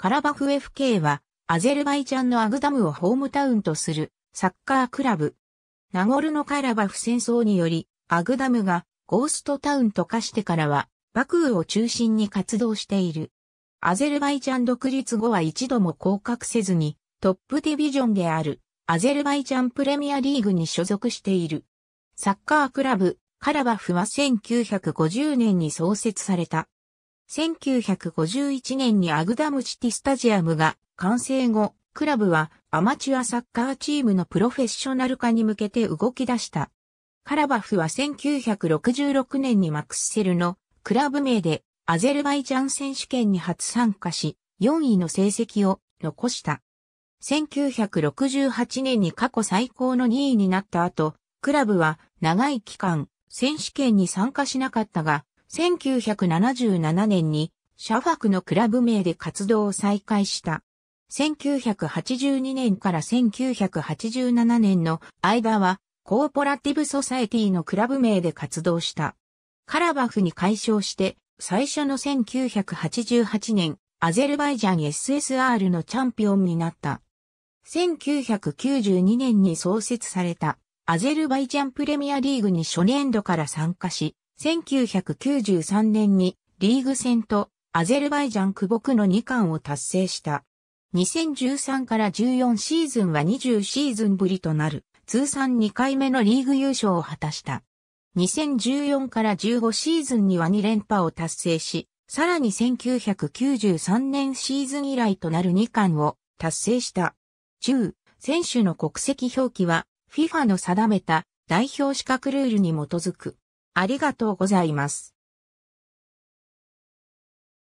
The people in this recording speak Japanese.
カラバフ FK は、アゼルバイジャンのアグダムをホームタウンとするサッカークラブ。ナゴルのカラバフ戦争により、アグダムがゴーストタウンと化してからは、バクーを中心に活動している。アゼルバイジャン独立後は一度も降格せずに、トップディビジョンである、アゼルバイジャンプレミアリーグに所属している。サッカークラブ、カラバフは1950年に創設された、1951年にアグダムシティスタジアムが完成後、クラブはアマチュアサッカーチームのプロフェッショナル化に向けて動き出した。カラバフは1966年にマクセルのクラブ名でアゼルバイジャン選手権に初参加し、4位の成績を残した。1968年に過去最高の2位になった後、クラブは長い期間選手権に参加しなかったが、1977年にシャファクのクラブ名で活動を再開した。1982年から1987年の間はコーポラティブソサエティのクラブ名で活動した。カラバフに改称して最初の1988年アゼルバイジャン SSR のチャンピオンになった。1992年に創設されたアゼルバイジャンプレミアリーグに初年度から参加し、1993年にリーグ戦とアゼルバイジャン久保区の2冠を達成した。2013から14シーズンは20シーズンぶりとなる通算2回目のリーグ優勝を果たした。2014から15シーズンには2連覇を達成し、さらに1993年シーズン以来となる2冠を達成した。中、選手の国籍表記は FIFA の定めた代表資格ルールに基づく。ありがとうございます。